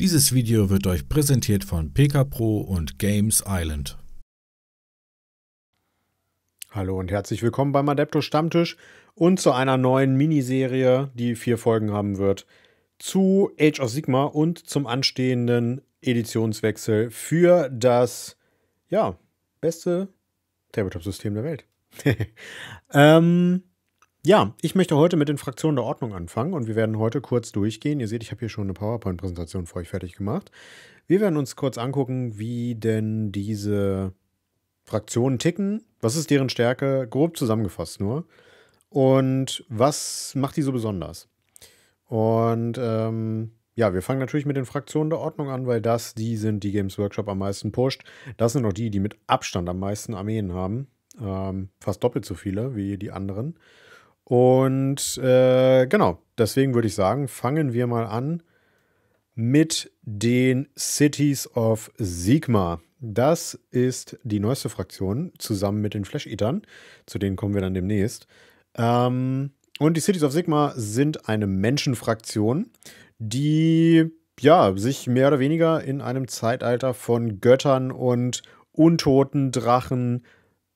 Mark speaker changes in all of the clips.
Speaker 1: Dieses Video wird euch präsentiert von PK Pro und Games Island. Hallo und herzlich willkommen beim Adepto Stammtisch und zu einer neuen Miniserie, die vier Folgen haben wird, zu Age of Sigma und zum anstehenden Editionswechsel für das, ja, beste Tabletop-System der Welt. ähm, ja, ich möchte heute mit den Fraktionen der Ordnung anfangen und wir werden heute kurz durchgehen. Ihr seht, ich habe hier schon eine PowerPoint-Präsentation für euch fertig gemacht. Wir werden uns kurz angucken, wie denn diese Fraktionen ticken, was ist deren Stärke, grob zusammengefasst nur, und was macht die so besonders. Und ähm, ja, wir fangen natürlich mit den Fraktionen der Ordnung an, weil das die sind, die Games Workshop am meisten pusht. Das sind auch die, die mit Abstand am meisten Armeen haben. Ähm, fast doppelt so viele wie die anderen. Und äh, genau, deswegen würde ich sagen, fangen wir mal an mit den Cities of Sigma. Das ist die neueste Fraktion zusammen mit den Flash Eatern. Zu denen kommen wir dann demnächst. Ähm, und die Cities of Sigma sind eine Menschenfraktion, die ja, sich mehr oder weniger in einem Zeitalter von Göttern und untoten Drachen,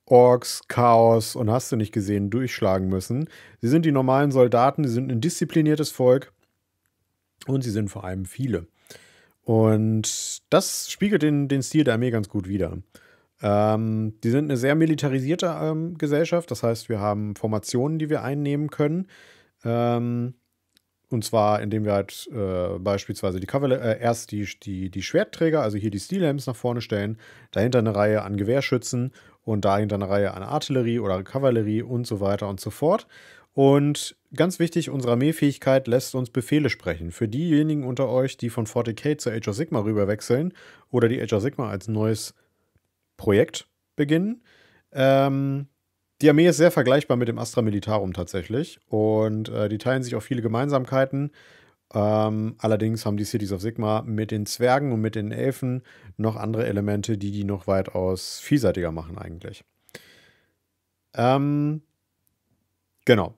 Speaker 1: Orks, Chaos und hast du nicht gesehen, durchschlagen müssen. Sie sind die normalen Soldaten, sie sind ein diszipliniertes Volk und sie sind vor allem viele. Und das spiegelt den, den Stil der Armee ganz gut wider. Ähm, die sind eine sehr militarisierte ähm, Gesellschaft, das heißt, wir haben Formationen, die wir einnehmen können. Ähm, und zwar, indem wir halt äh, beispielsweise die Kavallerie, äh, erst die, die, die Schwertträger, also hier die Steelhelms nach vorne stellen, dahinter eine Reihe an Gewehrschützen und da hängt dann eine Reihe an Artillerie oder Kavallerie und so weiter und so fort. Und ganz wichtig, unsere Armeefähigkeit lässt uns Befehle sprechen. Für diejenigen unter euch, die von 40k zur Age of Sigma rüberwechseln oder die Age of Sigma als neues Projekt beginnen, ähm, die Armee ist sehr vergleichbar mit dem Astra Militarum tatsächlich und äh, die teilen sich auch viele Gemeinsamkeiten. Ähm, allerdings haben die Cities of Sigma mit den Zwergen und mit den Elfen noch andere Elemente, die die noch weitaus vielseitiger machen eigentlich. Ähm, genau.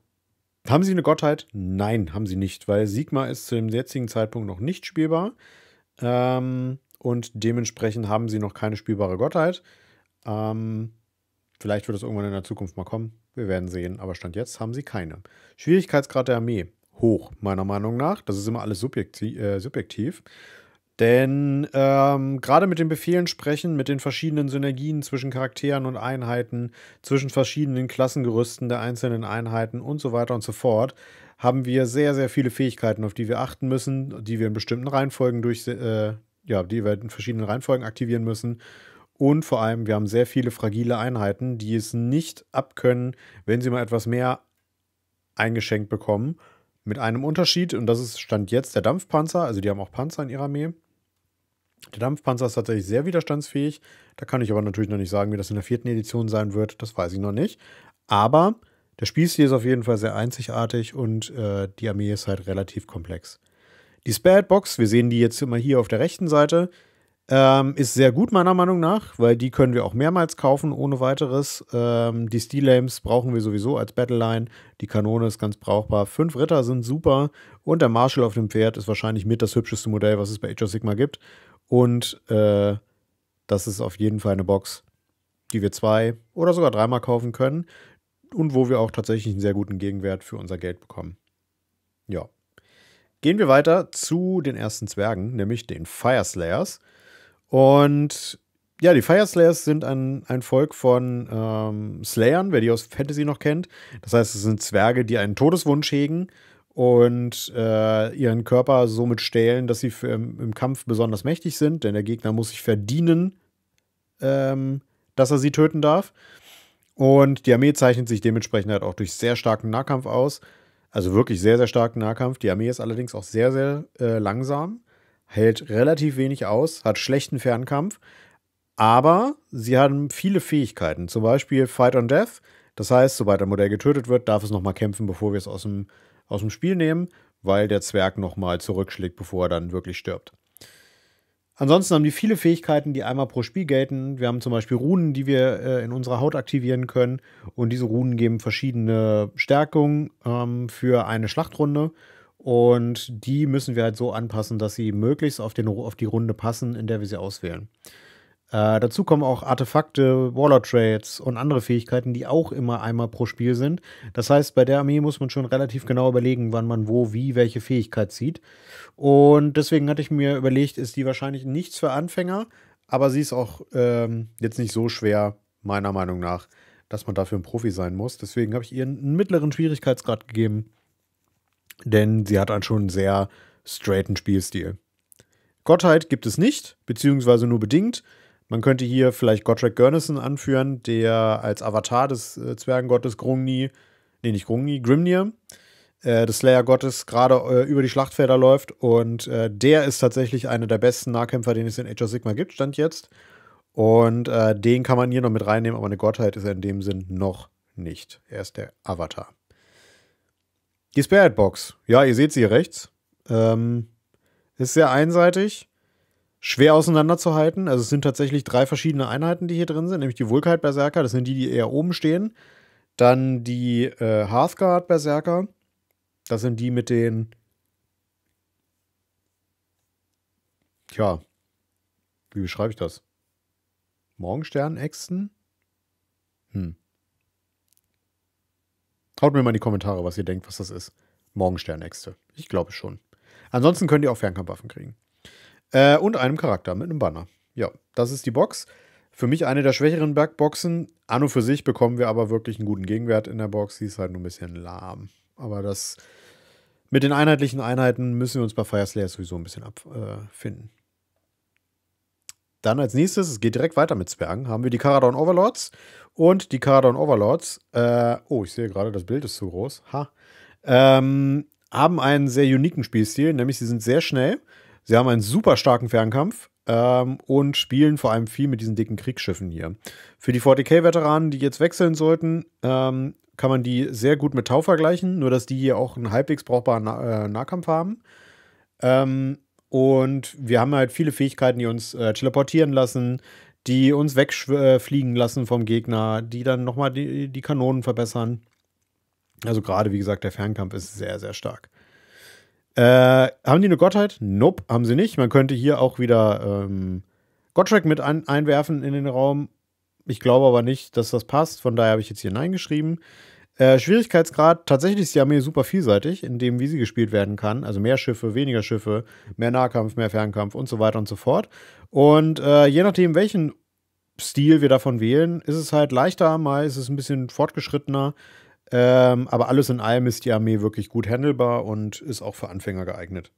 Speaker 1: Haben sie eine Gottheit? Nein, haben sie nicht, weil Sigma ist zu dem jetzigen Zeitpunkt noch nicht spielbar. Ähm, und dementsprechend haben sie noch keine spielbare Gottheit. Ähm, vielleicht wird das irgendwann in der Zukunft mal kommen. Wir werden sehen, aber Stand jetzt haben sie keine. Schwierigkeitsgrad der Armee hoch, meiner Meinung nach. Das ist immer alles subjektiv. Äh, subjektiv. Denn ähm, gerade mit den Befehlen sprechen, mit den verschiedenen Synergien zwischen Charakteren und Einheiten, zwischen verschiedenen Klassengerüsten der einzelnen Einheiten und so weiter und so fort, haben wir sehr, sehr viele Fähigkeiten, auf die wir achten müssen, die wir in bestimmten Reihenfolgen durch, äh, ja, die wir in verschiedenen Reihenfolgen aktivieren müssen. Und vor allem, wir haben sehr viele fragile Einheiten, die es nicht abkönnen, wenn sie mal etwas mehr eingeschenkt bekommen mit einem Unterschied, und das ist Stand jetzt der Dampfpanzer, also die haben auch Panzer in ihrer Armee. Der Dampfpanzer ist tatsächlich sehr widerstandsfähig. Da kann ich aber natürlich noch nicht sagen, wie das in der vierten Edition sein wird. Das weiß ich noch nicht. Aber der Spielstil ist auf jeden Fall sehr einzigartig und äh, die Armee ist halt relativ komplex. Die Spared Box, wir sehen die jetzt immer hier auf der rechten Seite, ähm, ist sehr gut, meiner Meinung nach, weil die können wir auch mehrmals kaufen, ohne weiteres. Ähm, die Steel Aims brauchen wir sowieso als Battleline. Die Kanone ist ganz brauchbar. Fünf Ritter sind super. Und der Marshall auf dem Pferd ist wahrscheinlich mit das hübscheste Modell, was es bei Age of Sigma gibt. Und äh, das ist auf jeden Fall eine Box, die wir zwei oder sogar dreimal kaufen können. Und wo wir auch tatsächlich einen sehr guten Gegenwert für unser Geld bekommen. Ja. Gehen wir weiter zu den ersten Zwergen, nämlich den Fire Slayers. Und ja, die Fire Slayers sind ein, ein Volk von ähm, Slayern, wer die aus Fantasy noch kennt. Das heißt, es sind Zwerge, die einen Todeswunsch hegen und äh, ihren Körper somit stählen, dass sie für, im, im, Kampf besonders mächtig sind, denn der Gegner muss sich verdienen, ähm, dass er sie töten darf. Und die Armee zeichnet sich dementsprechend halt auch durch sehr starken Nahkampf aus. Also wirklich sehr, sehr starken Nahkampf. Die Armee ist allerdings auch sehr, sehr äh, langsam hält relativ wenig aus, hat schlechten Fernkampf, aber sie haben viele Fähigkeiten, zum Beispiel Fight on Death. Das heißt, sobald ein Modell getötet wird, darf es nochmal kämpfen, bevor wir es aus dem, aus dem Spiel nehmen, weil der Zwerg nochmal zurückschlägt, bevor er dann wirklich stirbt. Ansonsten haben die viele Fähigkeiten, die einmal pro Spiel gelten. Wir haben zum Beispiel Runen, die wir äh, in unserer Haut aktivieren können. Und diese Runen geben verschiedene Stärkungen ähm, für eine Schlachtrunde. Und die müssen wir halt so anpassen, dass sie möglichst auf, den, auf die Runde passen, in der wir sie auswählen. Äh, dazu kommen auch Artefakte, Waller Trades und andere Fähigkeiten, die auch immer einmal pro Spiel sind. Das heißt, bei der Armee muss man schon relativ genau überlegen, wann man wo, wie, welche Fähigkeit zieht. Und deswegen hatte ich mir überlegt, ist die wahrscheinlich nichts für Anfänger, aber sie ist auch ähm, jetzt nicht so schwer, meiner Meinung nach, dass man dafür ein Profi sein muss. Deswegen habe ich ihr einen mittleren Schwierigkeitsgrad gegeben denn sie hat einen schon sehr straighten Spielstil. Gottheit gibt es nicht, beziehungsweise nur bedingt. Man könnte hier vielleicht Gottschalk Gurnison anführen, der als Avatar des äh, Zwergengottes Grungni, nee, nicht Grungni, Grimnir, äh, des Slayer-Gottes, gerade äh, über die Schlachtfelder läuft. Und äh, der ist tatsächlich einer der besten Nahkämpfer, den es in Age of Sigma gibt, stand jetzt. Und äh, den kann man hier noch mit reinnehmen, aber eine Gottheit ist er in dem Sinn noch nicht. Er ist der Avatar. Die Spirit Box. Ja, ihr seht sie hier rechts. Ähm, ist sehr einseitig, schwer auseinanderzuhalten. Also es sind tatsächlich drei verschiedene Einheiten, die hier drin sind, nämlich die Vulkite Berserker, das sind die, die eher oben stehen. Dann die äh, Hearthguard Berserker, das sind die mit den. Tja, wie beschreibe ich das? morgenstern Morgensternäxten? Hm. Haut mir mal in die Kommentare, was ihr denkt, was das ist. Morgensternäxte. Ich glaube schon. Ansonsten könnt ihr auch Fernkampfwaffen kriegen. Äh, und einem Charakter mit einem Banner. Ja, das ist die Box. Für mich eine der schwächeren Bergboxen. An und für sich bekommen wir aber wirklich einen guten Gegenwert in der Box. Die ist halt nur ein bisschen lahm. Aber das mit den einheitlichen Einheiten müssen wir uns bei Fire Slayer sowieso ein bisschen abfinden. Äh, dann als nächstes, es geht direkt weiter mit Zwergen, haben wir die Karadon Overlords und die Karadon Overlords. Äh, oh, ich sehe gerade, das Bild ist zu groß. Ha. Ähm, haben einen sehr uniken Spielstil, nämlich sie sind sehr schnell. Sie haben einen super starken Fernkampf ähm, und spielen vor allem viel mit diesen dicken Kriegsschiffen hier. Für die 40k-Veteranen, die jetzt wechseln sollten, ähm, kann man die sehr gut mit Tau vergleichen, nur dass die hier auch einen halbwegs brauchbaren Na äh, Nahkampf haben. Ähm, und wir haben halt viele Fähigkeiten, die uns äh, teleportieren lassen, die uns wegfliegen äh, lassen vom Gegner, die dann nochmal die, die Kanonen verbessern. Also gerade, wie gesagt, der Fernkampf ist sehr, sehr stark. Äh, haben die eine Gottheit? Nope, haben sie nicht. Man könnte hier auch wieder ähm, Gottrack mit ein einwerfen in den Raum. Ich glaube aber nicht, dass das passt. Von daher habe ich jetzt hier Nein geschrieben. Äh, Schwierigkeitsgrad, tatsächlich ist die Armee super vielseitig, in dem, wie sie gespielt werden kann. Also mehr Schiffe, weniger Schiffe, mehr Nahkampf, mehr Fernkampf und so weiter und so fort. Und äh, je nachdem, welchen Stil wir davon wählen, ist es halt leichter, mal ist es ein bisschen fortgeschrittener. Ähm, aber alles in allem ist die Armee wirklich gut handelbar und ist auch für Anfänger geeignet.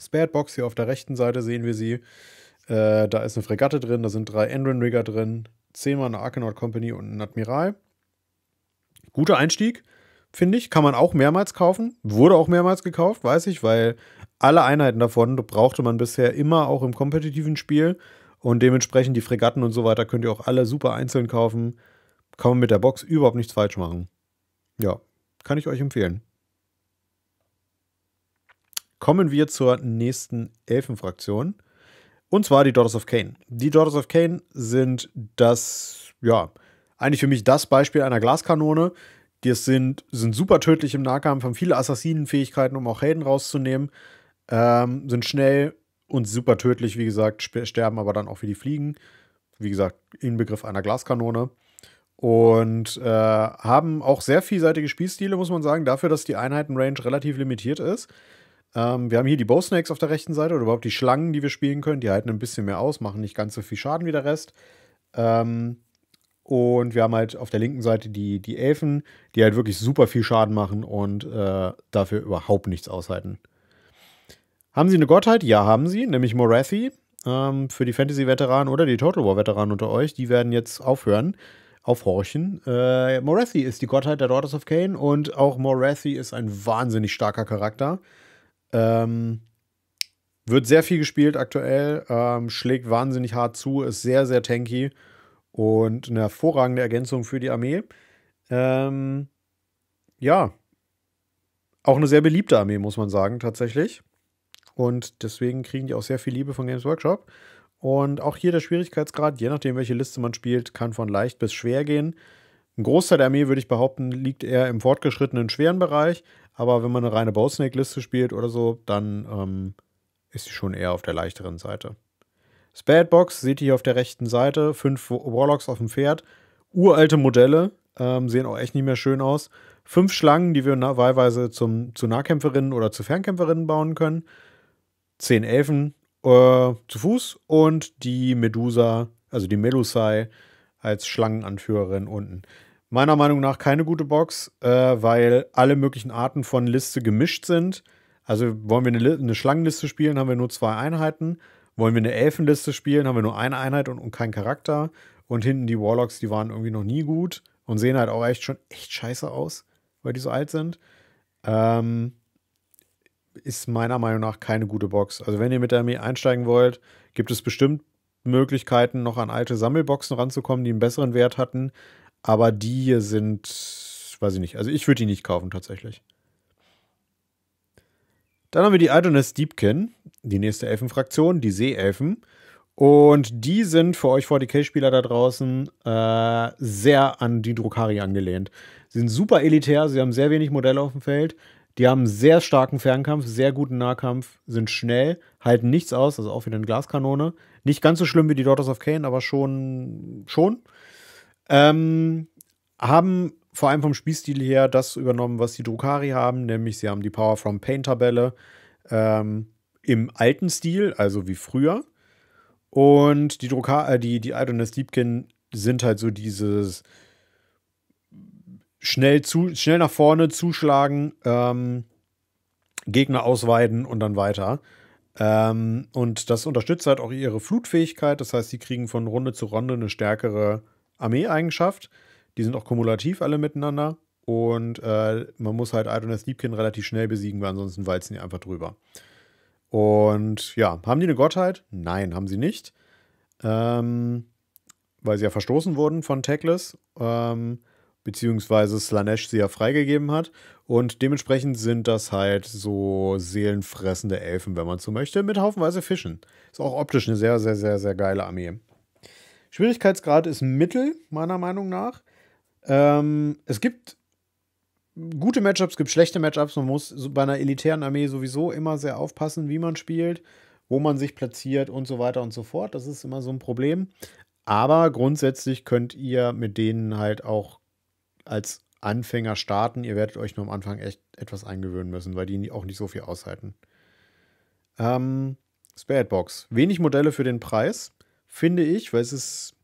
Speaker 1: Spadbox hier auf der rechten Seite sehen wir sie. Äh, da ist eine Fregatte drin, da sind drei endrin rigger drin, zehnmal eine Arkenaut Company und ein Admiral guter Einstieg, finde ich. Kann man auch mehrmals kaufen. Wurde auch mehrmals gekauft, weiß ich, weil alle Einheiten davon brauchte man bisher immer auch im kompetitiven Spiel. Und dementsprechend die Fregatten und so weiter könnt ihr auch alle super einzeln kaufen. Kann man mit der Box überhaupt nichts falsch machen. Ja, kann ich euch empfehlen. Kommen wir zur nächsten Elfenfraktion. Und zwar die Daughters of Cain. Die Daughters of Cain sind das, ja, eigentlich für mich das Beispiel einer Glaskanone. Die sind, sind super tödlich im Nahkampf, haben viele Assassinenfähigkeiten, um auch Helden rauszunehmen. Ähm, sind schnell und super tödlich, wie gesagt, sterben aber dann auch wie die Fliegen. Wie gesagt, Inbegriff einer Glaskanone. Und äh, haben auch sehr vielseitige Spielstile, muss man sagen, dafür, dass die Einheitenrange relativ limitiert ist. Ähm, wir haben hier die Bowsnakes auf der rechten Seite oder überhaupt die Schlangen, die wir spielen können. Die halten ein bisschen mehr aus, machen nicht ganz so viel Schaden wie der Rest. Ähm, und wir haben halt auf der linken Seite die, die Elfen, die halt wirklich super viel Schaden machen und äh, dafür überhaupt nichts aushalten. Haben sie eine Gottheit? Ja, haben sie, nämlich Morathi. Ähm, für die Fantasy-Veteranen oder die Total War-Veteranen unter euch, die werden jetzt aufhören, aufhorchen. Äh, Morathi ist die Gottheit der Daughters of Cain und auch Morathi ist ein wahnsinnig starker Charakter. Ähm, wird sehr viel gespielt aktuell, ähm, schlägt wahnsinnig hart zu, ist sehr, sehr tanky und eine hervorragende Ergänzung für die Armee. Ähm, ja, auch eine sehr beliebte Armee, muss man sagen, tatsächlich. Und deswegen kriegen die auch sehr viel Liebe von Games Workshop. Und auch hier der Schwierigkeitsgrad, je nachdem, welche Liste man spielt, kann von leicht bis schwer gehen. Ein Großteil der Armee, würde ich behaupten, liegt eher im fortgeschrittenen schweren Bereich. Aber wenn man eine reine Bowsnake-Liste spielt oder so, dann ähm, ist sie schon eher auf der leichteren Seite. Spadbox seht ihr hier auf der rechten Seite. Fünf Warlocks auf dem Pferd. Uralte Modelle. Ähm, sehen auch echt nicht mehr schön aus. Fünf Schlangen, die wir wahlweise zum, zu Nahkämpferinnen oder zu Fernkämpferinnen bauen können. Zehn Elfen äh, zu Fuß und die Medusa, also die Melusai als Schlangenanführerin unten. Meiner Meinung nach keine gute Box, äh, weil alle möglichen Arten von Liste gemischt sind. Also wollen wir eine, eine Schlangenliste spielen, haben wir nur zwei Einheiten wollen wir eine Elfenliste spielen, haben wir nur eine Einheit und, und keinen Charakter. Und hinten die Warlocks, die waren irgendwie noch nie gut und sehen halt auch echt schon echt scheiße aus, weil die so alt sind. Ähm, ist meiner Meinung nach keine gute Box. Also wenn ihr mit der Armee einsteigen wollt, gibt es bestimmt Möglichkeiten, noch an alte Sammelboxen ranzukommen, die einen besseren Wert hatten. Aber die hier sind, weiß ich nicht. Also ich würde die nicht kaufen tatsächlich. Dann haben wir die Adonis Deepkin, die nächste Elfenfraktion, die Seeelfen. Und die sind für euch 40k-Spieler da draußen äh, sehr an die Drukari angelehnt. Sie sind super elitär, sie haben sehr wenig Modelle auf dem Feld. Die haben sehr starken Fernkampf, sehr guten Nahkampf, sind schnell, halten nichts aus, also auch wieder eine Glaskanone. Nicht ganz so schlimm wie die Daughters of Cain, aber schon. schon. Ähm, haben vor allem vom Spielstil her das übernommen, was die Drukari haben, nämlich sie haben die Power from Pain tabelle ähm, im alten Stil, also wie früher. Und die Drukari, äh, die, die Adonis Deepkin sind halt so dieses schnell, zu, schnell nach vorne zuschlagen, ähm, Gegner ausweiden und dann weiter. Ähm, und das unterstützt halt auch ihre Flutfähigkeit. Das heißt, sie kriegen von Runde zu Runde eine stärkere Armeeeigenschaft. eigenschaft die sind auch kumulativ alle miteinander. Und äh, man muss halt Idoness Liebkin relativ schnell besiegen, weil ansonsten walzen die einfach drüber. Und ja, haben die eine Gottheit? Nein, haben sie nicht. Ähm, weil sie ja verstoßen wurden von Tackless, ähm, beziehungsweise Slanesh sie ja freigegeben hat. Und dementsprechend sind das halt so seelenfressende Elfen, wenn man so möchte, mit haufenweise Fischen. Ist auch optisch eine sehr, sehr, sehr, sehr geile Armee. Schwierigkeitsgrad ist Mittel, meiner Meinung nach. Ähm, es gibt gute Matchups, es gibt schlechte Matchups. Man muss bei einer elitären Armee sowieso immer sehr aufpassen, wie man spielt, wo man sich platziert und so weiter und so fort. Das ist immer so ein Problem. Aber grundsätzlich könnt ihr mit denen halt auch als Anfänger starten. Ihr werdet euch nur am Anfang echt etwas eingewöhnen müssen, weil die auch nicht so viel aushalten. Ähm, Spiritbox. Wenig Modelle für den Preis, finde ich, weil es ist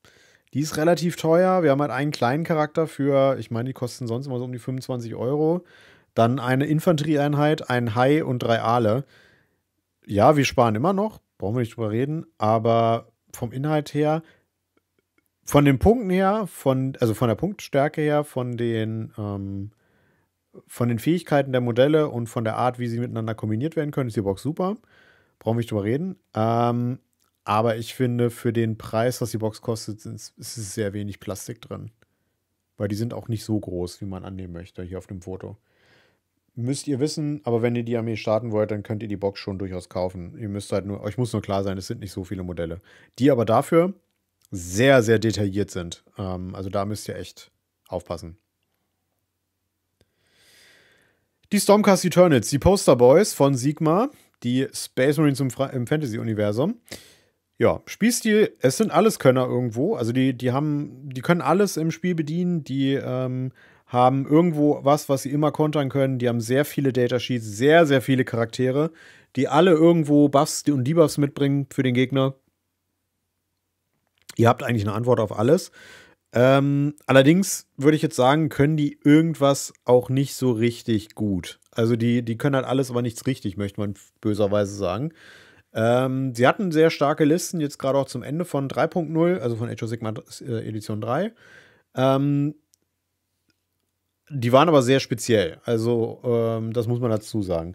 Speaker 1: die ist relativ teuer. Wir haben halt einen kleinen Charakter für, ich meine, die kosten sonst immer so um die 25 Euro. Dann eine Infanterieeinheit, ein Hai und drei Aale. Ja, wir sparen immer noch, brauchen wir nicht drüber reden, aber vom Inhalt her, von den Punkten her, von, also von der Punktstärke her, von den, ähm, von den Fähigkeiten der Modelle und von der Art, wie sie miteinander kombiniert werden können, ist die Box super. Brauchen wir nicht drüber reden. Ähm, aber ich finde, für den Preis, was die Box kostet, ist, es sehr wenig Plastik drin. Weil die sind auch nicht so groß, wie man annehmen möchte, hier auf dem Foto. Müsst ihr wissen, aber wenn ihr die Armee starten wollt, dann könnt ihr die Box schon durchaus kaufen. Ihr müsst halt nur, euch muss nur klar sein, es sind nicht so viele Modelle. Die aber dafür sehr, sehr detailliert sind. Ähm, also da müsst ihr echt aufpassen. Die Stormcast Eternals, die Poster Boys von Sigma, die Space Marines im, Fantasy-Universum. Ja, Spielstil, es sind alles Könner irgendwo. Also die, die haben, die können alles im Spiel bedienen, die ähm, haben irgendwo was, was sie immer kontern können. Die haben sehr viele Datasheets, sehr, sehr viele Charaktere, die alle irgendwo Buffs und Debuffs mitbringen für den Gegner. Ihr habt eigentlich eine Antwort auf alles. Ähm, allerdings würde ich jetzt sagen, können die irgendwas auch nicht so richtig gut. Also die, die können halt alles, aber nichts richtig, möchte man böserweise sagen. Ähm, sie hatten sehr starke Listen, jetzt gerade auch zum Ende von 3.0, also von Age of Sigma äh, Edition 3. Ähm, die waren aber sehr speziell, also ähm, das muss man dazu sagen.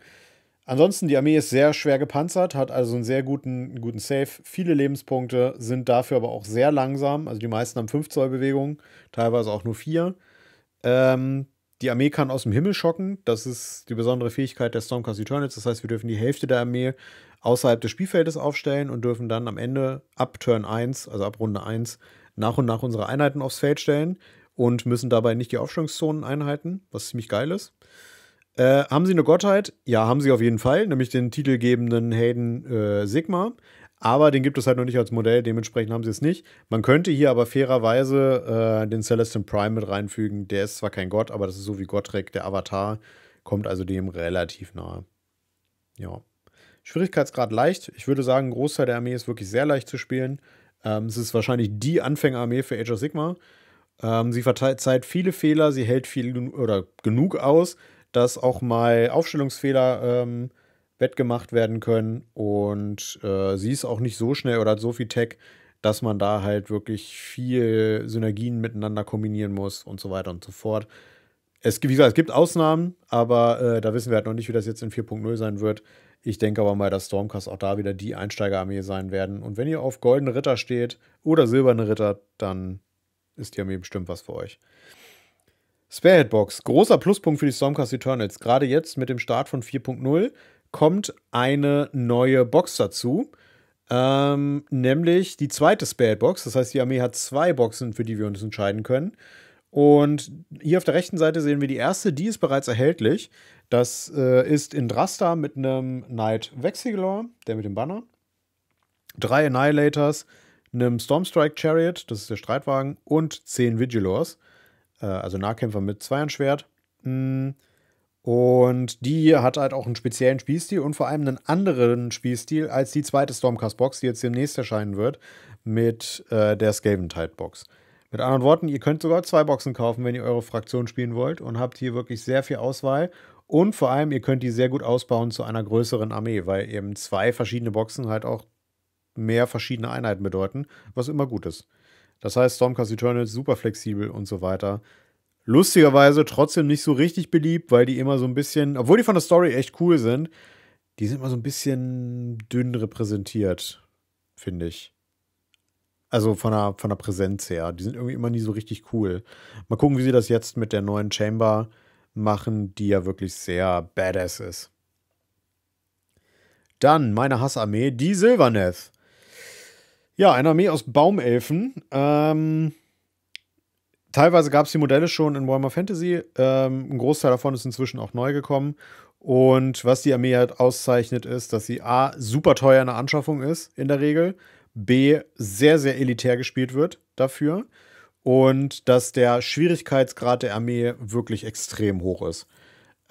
Speaker 1: Ansonsten, die Armee ist sehr schwer gepanzert, hat also einen sehr guten, guten Save, viele Lebenspunkte, sind dafür aber auch sehr langsam. Also die meisten haben 5 Zoll Bewegungen, teilweise auch nur 4. Ähm, die Armee kann aus dem Himmel schocken. Das ist die besondere Fähigkeit der Stormcast Eternals. Das heißt, wir dürfen die Hälfte der Armee außerhalb des Spielfeldes aufstellen und dürfen dann am Ende ab Turn 1, also ab Runde 1, nach und nach unsere Einheiten aufs Feld stellen und müssen dabei nicht die Aufstellungszonen einhalten, was ziemlich geil ist. Äh, haben sie eine Gottheit? Ja, haben sie auf jeden Fall, nämlich den titelgebenden Hayden äh, Sigma. Aber den gibt es halt noch nicht als Modell, dementsprechend haben sie es nicht. Man könnte hier aber fairerweise äh, den Celestin Prime mit reinfügen. Der ist zwar kein Gott, aber das ist so wie Gottrek, der Avatar, kommt also dem relativ nahe. Ja. Schwierigkeitsgrad leicht. Ich würde sagen, ein Großteil der Armee ist wirklich sehr leicht zu spielen. Ähm, es ist wahrscheinlich die Anfängerarmee für Age of Sigma. Ähm, sie verzeiht viele Fehler, sie hält viel oder genug aus, dass auch mal Aufstellungsfehler ähm, wettgemacht werden können. Und äh, sie ist auch nicht so schnell oder hat so viel Tech, dass man da halt wirklich viel Synergien miteinander kombinieren muss und so weiter und so fort. Es, wie gesagt, es gibt Ausnahmen, aber äh, da wissen wir halt noch nicht, wie das jetzt in 4.0 sein wird. Ich denke aber mal, dass Stormcast auch da wieder die Einsteigerarmee sein werden. Und wenn ihr auf goldene Ritter steht oder silberne Ritter, dann ist die Armee bestimmt was für euch. Spearheadbox, großer Pluspunkt für die Stormcast Eternals. Gerade jetzt mit dem Start von 4.0 kommt eine neue Box dazu. Ähm, nämlich die zweite Spearheadbox. Das heißt, die Armee hat zwei Boxen, für die wir uns entscheiden können. Und hier auf der rechten Seite sehen wir die erste, die ist bereits erhältlich. Das äh, ist Indrasta mit einem Knight Vexigilor, der mit dem Banner. Drei Annihilators, einem Stormstrike Chariot, das ist der Streitwagen, und zehn Vigilors, äh, also Nahkämpfer mit Zweiernschwert. Mm. Hm. Und die hat halt auch einen speziellen Spielstil und vor allem einen anderen Spielstil als die zweite Stormcast-Box, die jetzt demnächst erscheinen wird, mit äh, der Skaven-Tide-Box. Mit anderen Worten, ihr könnt sogar zwei Boxen kaufen, wenn ihr eure Fraktion spielen wollt und habt hier wirklich sehr viel Auswahl und vor allem, ihr könnt die sehr gut ausbauen zu einer größeren Armee, weil eben zwei verschiedene Boxen halt auch mehr verschiedene Einheiten bedeuten, was immer gut ist. Das heißt, Stormcast Eternal ist super flexibel und so weiter. Lustigerweise trotzdem nicht so richtig beliebt, weil die immer so ein bisschen, obwohl die von der Story echt cool sind, die sind immer so ein bisschen dünn repräsentiert, finde ich. Also von der, von der Präsenz her. Die sind irgendwie immer nie so richtig cool. Mal gucken, wie sie das jetzt mit der neuen Chamber äh, machen, die ja wirklich sehr badass ist. Dann meine Hassarmee, die Silverneth. Ja, eine Armee aus Baumelfen. Ähm, teilweise gab es die Modelle schon in Warhammer Fantasy. Ähm, ein Großteil davon ist inzwischen auch neu gekommen. Und was die Armee halt auszeichnet, ist, dass sie A, super teuer in der Anschaffung ist, in der Regel. B, sehr, sehr elitär gespielt wird dafür und dass der Schwierigkeitsgrad der Armee wirklich extrem hoch ist.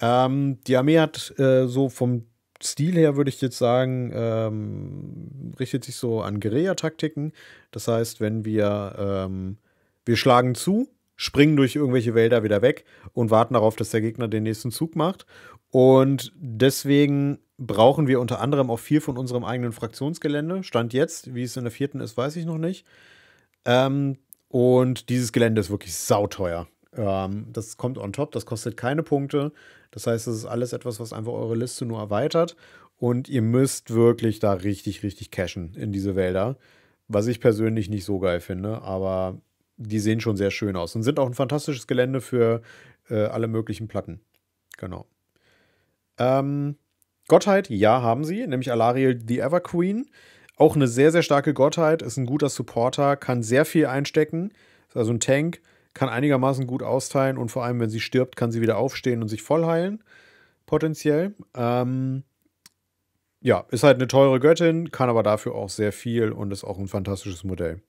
Speaker 1: Ähm, die Armee hat äh, so vom Stil her würde ich jetzt sagen, ähm, richtet sich so an Guerilla-Taktiken. Das heißt, wenn wir, ähm, wir schlagen zu, springen durch irgendwelche Wälder wieder weg und warten darauf, dass der Gegner den nächsten Zug macht. Und deswegen brauchen wir unter anderem auch viel von unserem eigenen Fraktionsgelände. Stand jetzt, wie es in der vierten ist, weiß ich noch nicht. Ähm, und dieses Gelände ist wirklich sauteuer. Ähm, das kommt on top, das kostet keine Punkte. Das heißt, das ist alles etwas, was einfach eure Liste nur erweitert. Und ihr müsst wirklich da richtig, richtig cashen in diese Wälder. Was ich persönlich nicht so geil finde, aber die sehen schon sehr schön aus und sind auch ein fantastisches Gelände für äh, alle möglichen Platten. Genau. Ähm, Gottheit, ja, haben sie, nämlich Alariel the Ever Queen. Auch eine sehr, sehr starke Gottheit, ist ein guter Supporter, kann sehr viel einstecken, ist also ein Tank, kann einigermaßen gut austeilen und vor allem, wenn sie stirbt, kann sie wieder aufstehen und sich voll heilen, potenziell. Ähm, ja, ist halt eine teure Göttin, kann aber dafür auch sehr viel und ist auch ein fantastisches Modell.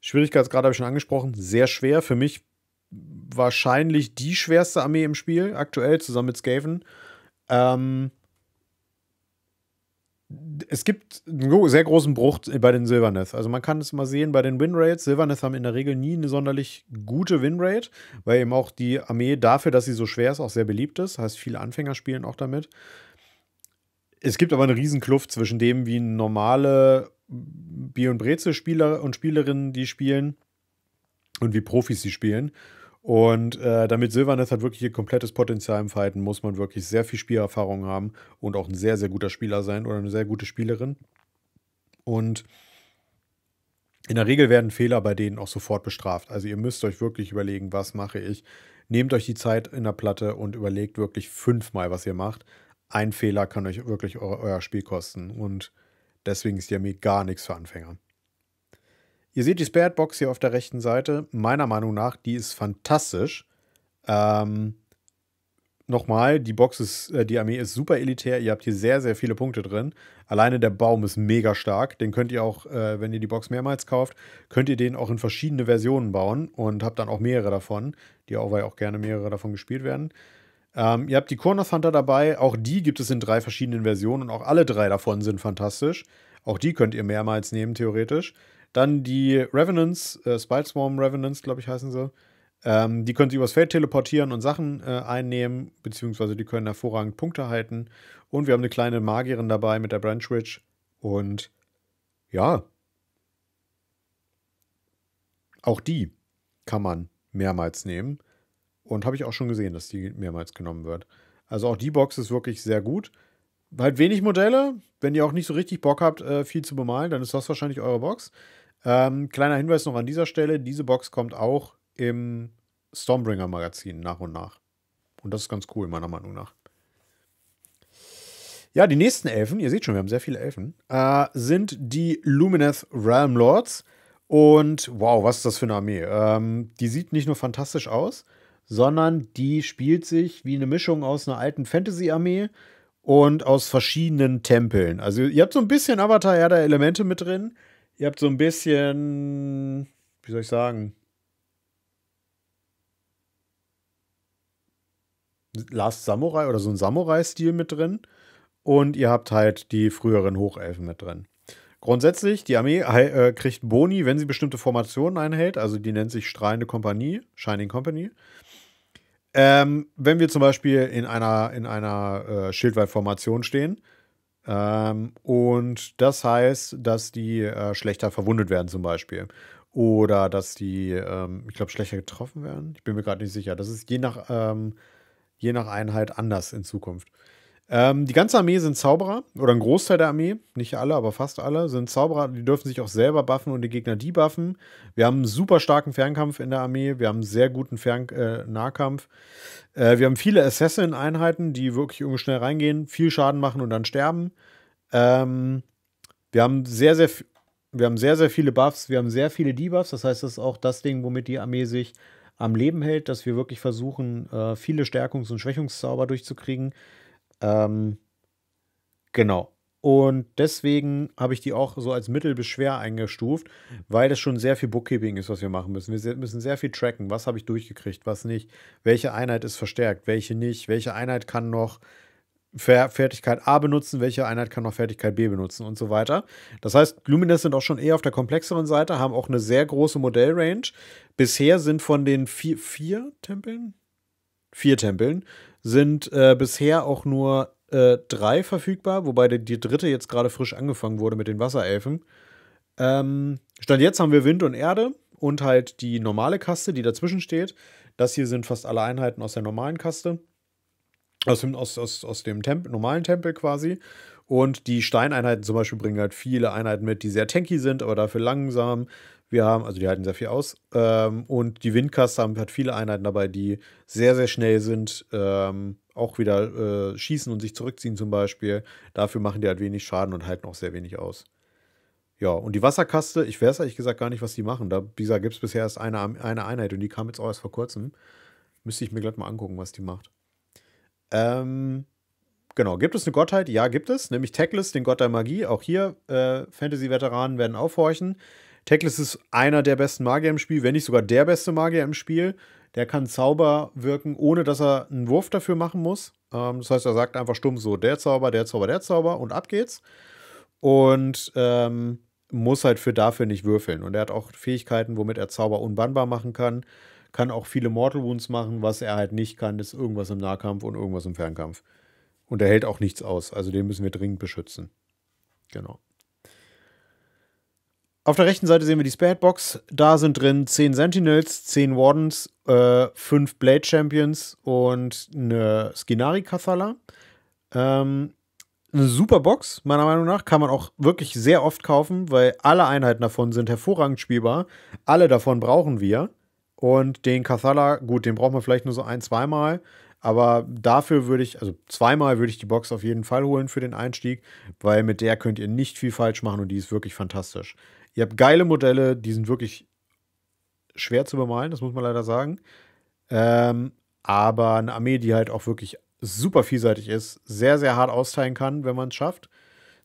Speaker 1: Schwierigkeitsgrad habe ich schon angesprochen, sehr schwer. Für mich wahrscheinlich die schwerste Armee im Spiel, aktuell zusammen mit Skaven. Ähm, es gibt einen sehr großen Bruch bei den Silverneth. Also man kann es mal sehen bei den Winrates. Silverneth haben in der Regel nie eine sonderlich gute Winrate, weil eben auch die Armee dafür, dass sie so schwer ist, auch sehr beliebt ist. Heißt, viele Anfänger spielen auch damit. Es gibt aber eine Riesenkluft zwischen dem, wie normale Bier- und Brezel-Spieler und Spielerinnen die spielen und wie Profis sie spielen. Und äh, damit Silvanes hat wirklich ihr komplettes Potenzial im Fighten, muss man wirklich sehr viel Spielerfahrung haben und auch ein sehr, sehr guter Spieler sein oder eine sehr gute Spielerin. Und in der Regel werden Fehler bei denen auch sofort bestraft. Also ihr müsst euch wirklich überlegen, was mache ich. Nehmt euch die Zeit in der Platte und überlegt wirklich fünfmal, was ihr macht. Ein Fehler kann euch wirklich eu euer Spiel kosten. Und deswegen ist die gar nichts für Anfänger. Ihr seht die spare Box hier auf der rechten Seite. Meiner Meinung nach, die ist fantastisch. Ähm, nochmal, die Box ist, äh, die Armee ist super elitär. Ihr habt hier sehr, sehr viele Punkte drin. Alleine der Baum ist mega stark. Den könnt ihr auch, äh, wenn ihr die Box mehrmals kauft, könnt ihr den auch in verschiedene Versionen bauen und habt dann auch mehrere davon, die auch, weil auch gerne mehrere davon gespielt werden. Ähm, ihr habt die Corner Hunter dabei. Auch die gibt es in drei verschiedenen Versionen und auch alle drei davon sind fantastisch. Auch die könnt ihr mehrmals nehmen, theoretisch. Dann die Revenants, äh, Spite Swarm Revenants, glaube ich, heißen sie. Ähm, die können sich übers Feld teleportieren und Sachen äh, einnehmen, beziehungsweise die können hervorragend Punkte halten. Und wir haben eine kleine Magierin dabei mit der Branch Witch. Und ja, auch die kann man mehrmals nehmen. Und habe ich auch schon gesehen, dass die mehrmals genommen wird. Also auch die Box ist wirklich sehr gut. Halt wenig Modelle. Wenn ihr auch nicht so richtig Bock habt, äh, viel zu bemalen, dann ist das wahrscheinlich eure Box. Ähm, kleiner Hinweis noch an dieser Stelle: Diese Box kommt auch im Stormbringer Magazin nach und nach. Und das ist ganz cool, meiner Meinung nach. Ja, die nächsten Elfen, ihr seht schon, wir haben sehr viele Elfen, äh, sind die Lumineth Realm Lords. Und wow, was ist das für eine Armee? Ähm, die sieht nicht nur fantastisch aus, sondern die spielt sich wie eine Mischung aus einer alten Fantasy-Armee und aus verschiedenen Tempeln. Also ihr habt so ein bisschen Avatar-Erder-Elemente mit drin, Ihr habt so ein bisschen, wie soll ich sagen, Last Samurai oder so ein Samurai-Stil mit drin. Und ihr habt halt die früheren Hochelfen mit drin. Grundsätzlich, die Armee äh, kriegt Boni, wenn sie bestimmte Formationen einhält. Also die nennt sich strahlende Kompanie, Shining Company. Ähm, wenn wir zum Beispiel in einer, in einer äh, Schildwaldformation stehen, ähm, und das heißt, dass die äh, schlechter verwundet werden zum Beispiel. Oder dass die, ähm, ich glaube, schlechter getroffen werden. Ich bin mir gerade nicht sicher. Das ist je nach, ähm, je nach Einheit anders in Zukunft. Ähm, die ganze Armee sind Zauberer, oder ein Großteil der Armee, nicht alle, aber fast alle, sind Zauberer. Die dürfen sich auch selber buffen und die Gegner die buffen. Wir haben einen super starken Fernkampf in der Armee, wir haben einen sehr guten Fern äh, Nahkampf. Äh, wir haben viele Assassin-Einheiten, die wirklich irgendwie schnell reingehen, viel Schaden machen und dann sterben. Ähm, wir haben sehr, sehr, wir haben sehr, sehr viele Buffs, wir haben sehr viele Debuffs. Das heißt, das ist auch das Ding, womit die Armee sich am Leben hält, dass wir wirklich versuchen, äh, viele Stärkungs- und Schwächungszauber durchzukriegen. Ähm, genau. Und deswegen habe ich die auch so als Mittelbeschwer eingestuft, weil das schon sehr viel Bookkeeping ist, was wir machen müssen. Wir müssen sehr viel tracken. Was habe ich durchgekriegt, was nicht? Welche Einheit ist verstärkt, welche nicht? Welche Einheit kann noch Fertigkeit A benutzen, welche Einheit kann noch Fertigkeit B benutzen und so weiter. Das heißt, Lumines sind auch schon eher auf der komplexeren Seite, haben auch eine sehr große Modellrange. Bisher sind von den vier, vier Tempeln, vier Tempeln, sind äh, bisher auch nur äh, drei verfügbar, wobei die, die dritte jetzt gerade frisch angefangen wurde mit den Wasserelfen. Ähm, Stand jetzt haben wir Wind und Erde und halt die normale Kaste, die dazwischen steht. Das hier sind fast alle Einheiten aus der normalen Kaste. Aus dem, aus, aus dem Temp normalen Tempel quasi. Und die Steineinheiten zum Beispiel bringen halt viele Einheiten mit, die sehr tanky sind, aber dafür langsam, wir haben, also die halten sehr viel aus. Ähm, und die Windkaste hat halt viele Einheiten dabei, die sehr, sehr schnell sind. Ähm, auch wieder äh, schießen und sich zurückziehen zum Beispiel. Dafür machen die halt wenig Schaden und halten auch sehr wenig aus. Ja, und die Wasserkaste, ich weiß ehrlich gesagt gar nicht, was die machen. Da, gibt es bisher erst eine, eine Einheit und die kam jetzt auch erst vor kurzem. Müsste ich mir gleich mal angucken, was die macht. Ähm, genau, gibt es eine Gottheit? Ja, gibt es, nämlich Teclis, den Gott der Magie. Auch hier äh, Fantasy-Veteranen werden aufhorchen. Teclis ist einer der besten Magier im Spiel, wenn nicht sogar der beste Magier im Spiel. Der kann Zauber wirken, ohne dass er einen Wurf dafür machen muss. Ähm, das heißt, er sagt einfach stumm so, der Zauber, der Zauber, der Zauber und ab geht's. Und ähm, muss halt für dafür nicht würfeln. Und er hat auch Fähigkeiten, womit er Zauber unbannbar machen kann. Kann auch viele Mortal Wounds machen. Was er halt nicht kann, ist irgendwas im Nahkampf und irgendwas im Fernkampf. Und er hält auch nichts aus. Also den müssen wir dringend beschützen. Genau. Auf der rechten Seite sehen wir die Spadbox. Da sind drin 10 Sentinels, 10 Wardens, äh, 5 Blade Champions und eine Skinari Kathala. Ähm, eine super Box, meiner Meinung nach. Kann man auch wirklich sehr oft kaufen, weil alle Einheiten davon sind hervorragend spielbar. Alle davon brauchen wir. Und den Kathala, gut, den brauchen wir vielleicht nur so ein, zweimal. Aber dafür würde ich, also zweimal würde ich die Box auf jeden Fall holen für den Einstieg, weil mit der könnt ihr nicht viel falsch machen und die ist wirklich fantastisch. Ihr habt geile Modelle, die sind wirklich schwer zu bemalen, das muss man leider sagen. Ähm, aber eine Armee, die halt auch wirklich super vielseitig ist, sehr, sehr hart austeilen kann, wenn man es schafft,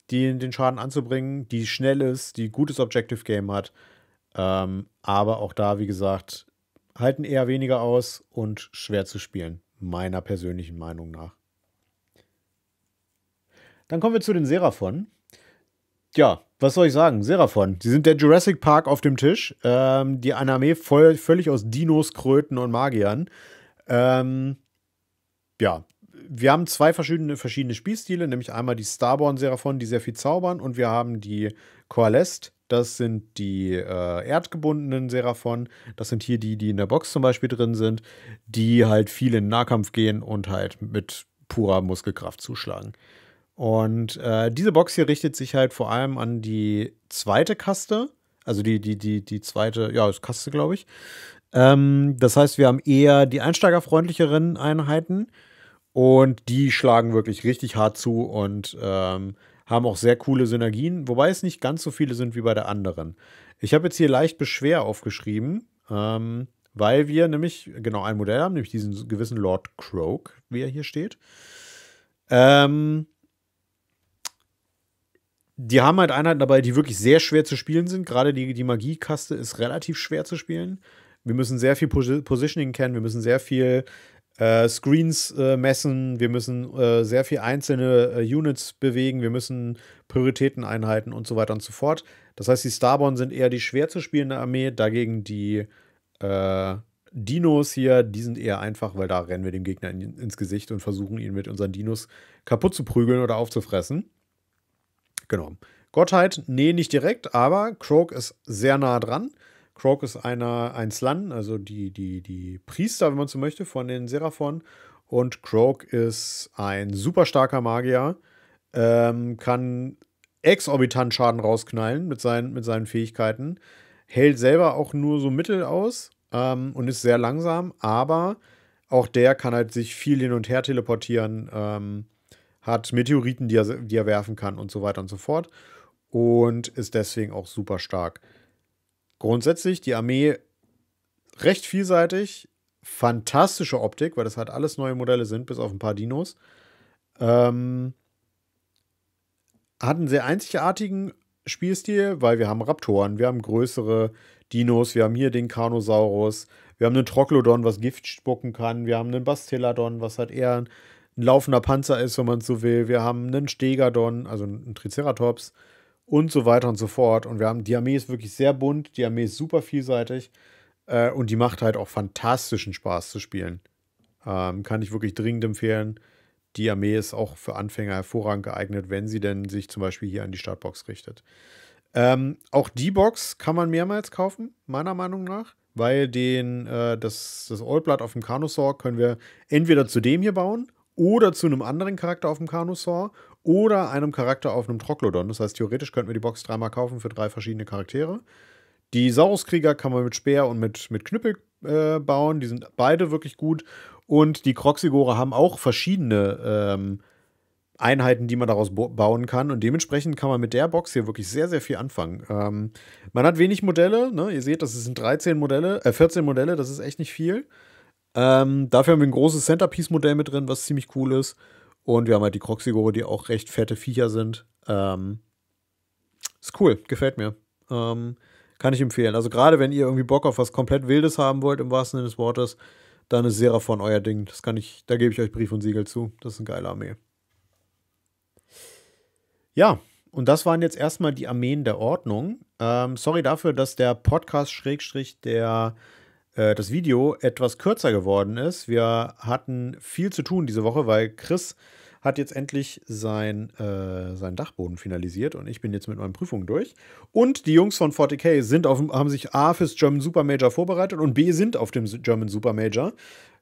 Speaker 1: die, den Schaden anzubringen, die schnell ist, die gutes Objective Game hat. Ähm, aber auch da, wie gesagt, halten eher weniger aus und schwer zu spielen, meiner persönlichen Meinung nach. Dann kommen wir zu den Seraphon. Ja, was soll ich sagen? Seraphon. Sie sind der Jurassic Park auf dem Tisch. Ähm, die eine Armee voll, völlig aus Dinos, Kröten und Magiern. Ähm, ja, wir haben zwei verschiedene, verschiedene Spielstile, nämlich einmal die Starborn Seraphon, die sehr viel zaubern, und wir haben die Coalesced. Das sind die äh, erdgebundenen Seraphon. Das sind hier die, die in der Box zum Beispiel drin sind, die halt viel in den Nahkampf gehen und halt mit purer Muskelkraft zuschlagen. Und äh, diese Box hier richtet sich halt vor allem an die zweite Kaste, also die, die, die, die zweite, ja, ist Kaste, glaube ich. Ähm, das heißt, wir haben eher die einsteigerfreundlicheren Einheiten und die schlagen wirklich richtig hart zu und ähm, haben auch sehr coole Synergien, wobei es nicht ganz so viele sind wie bei der anderen. Ich habe jetzt hier leicht Beschwer aufgeschrieben, ähm, weil wir nämlich genau ein Modell haben, nämlich diesen gewissen Lord Croak, wie er hier steht. Ähm, die haben halt Einheiten dabei, die wirklich sehr schwer zu spielen sind. Gerade die, die Magiekaste ist relativ schwer zu spielen. Wir müssen sehr viel Pos Positioning kennen, wir müssen sehr viel äh, Screens äh, messen, wir müssen äh, sehr viel einzelne äh, Units bewegen, wir müssen Prioritäten einhalten und so weiter und so fort. Das heißt, die Starborn sind eher die schwer zu spielende Armee, dagegen die äh, Dinos hier, die sind eher einfach, weil da rennen wir dem Gegner in, ins Gesicht und versuchen ihn mit unseren Dinos kaputt zu prügeln oder aufzufressen. Genau. Gottheit, nee, nicht direkt, aber Croak ist sehr nah dran. Croak ist einer, ein Slan, also die, die, die Priester, wenn man so möchte, von den Seraphon. Und Croak ist ein super starker Magier, ähm, kann exorbitant Schaden rausknallen mit seinen, mit seinen Fähigkeiten, hält selber auch nur so mittel aus ähm, und ist sehr langsam, aber auch der kann halt sich viel hin und her teleportieren. Ähm, hat Meteoriten, die er, die er werfen kann und so weiter und so fort. Und ist deswegen auch super stark. Grundsätzlich die Armee recht vielseitig, fantastische Optik, weil das halt alles neue Modelle sind, bis auf ein paar Dinos. Ähm, hat einen sehr einzigartigen Spielstil, weil wir haben Raptoren, wir haben größere Dinos, wir haben hier den Carnosaurus, wir haben einen Troglodon, was Gift spucken kann, wir haben einen Bastilladon, was halt eher ein laufender Panzer ist, wenn man so will. Wir haben einen Stegadon, also einen Triceratops und so weiter und so fort. Und wir haben, die Armee ist wirklich sehr bunt, die Armee ist super vielseitig äh, und die macht halt auch fantastischen Spaß zu spielen. Ähm, kann ich wirklich dringend empfehlen. Die Armee ist auch für Anfänger hervorragend geeignet, wenn sie denn sich zum Beispiel hier an die Startbox richtet. Ähm, auch die Box kann man mehrmals kaufen, meiner Meinung nach, weil den, äh, das, das Allblatt auf dem Carnosaur können wir entweder zu dem hier bauen oder zu einem anderen Charakter auf dem Carnosaur oder einem Charakter auf einem Troglodon. Das heißt, theoretisch könnten wir die Box dreimal kaufen für drei verschiedene Charaktere. Die Sauruskrieger kann man mit Speer und mit, mit Knüppel äh, bauen. Die sind beide wirklich gut. Und die Croxigore haben auch verschiedene ähm, Einheiten, die man daraus bauen kann. Und dementsprechend kann man mit der Box hier wirklich sehr, sehr viel anfangen. Ähm, man hat wenig Modelle. Ne? Ihr seht, das sind 13 Modelle, äh, 14 Modelle. Das ist echt nicht viel. Ähm, dafür haben wir ein großes Centerpiece-Modell mit drin, was ziemlich cool ist. Und wir haben halt die Croxigore, die auch recht fette Viecher sind. Ähm, ist cool, gefällt mir. Ähm, kann ich empfehlen. Also gerade wenn ihr irgendwie Bock auf was komplett Wildes haben wollt, im wahrsten Sinne des Wortes, dann ist Seraphon euer Ding. Das kann ich, da gebe ich euch Brief und Siegel zu. Das ist eine geile Armee. Ja, und das waren jetzt erstmal die Armeen der Ordnung. Ähm, sorry dafür, dass der Podcast schrägstrich der äh, das Video etwas kürzer geworden ist. Wir hatten viel zu tun diese Woche, weil Chris hat jetzt endlich sein, äh, seinen Dachboden finalisiert und ich bin jetzt mit meinen Prüfungen durch. Und die Jungs von 40k sind auf, haben sich A fürs German Super Major vorbereitet und B sind auf dem German Super Major.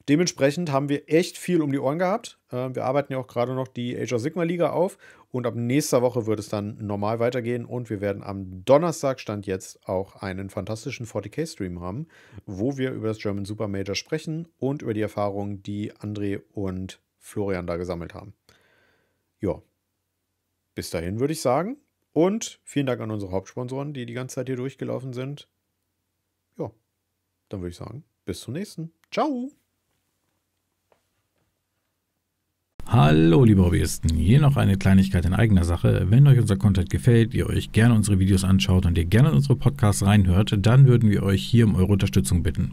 Speaker 1: Dementsprechend haben wir echt viel um die Ohren gehabt. Ähm, wir arbeiten ja auch gerade noch die Age of Sigma Liga auf und ab nächster Woche wird es dann normal weitergehen und wir werden am Donnerstag stand jetzt auch einen fantastischen 40k Stream haben, wo wir über das German Super Major sprechen und über die Erfahrungen, die André und Florian da gesammelt haben. Ja. Bis dahin würde ich sagen und vielen Dank an unsere Hauptsponsoren, die die ganze Zeit hier durchgelaufen sind. Ja. Dann würde ich sagen, bis zum nächsten. Ciao. Hallo liebe Hobbyisten, hier noch eine Kleinigkeit in eigener Sache. Wenn euch unser Content gefällt, ihr euch gerne unsere Videos anschaut und ihr gerne in unsere Podcasts reinhört, dann würden wir euch hier um eure Unterstützung bitten.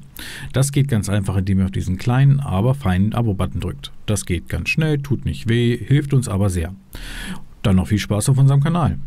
Speaker 1: Das geht ganz einfach, indem ihr auf diesen kleinen, aber feinen Abo-Button drückt. Das geht ganz schnell, tut nicht weh, hilft uns aber sehr. Dann noch viel Spaß auf unserem Kanal.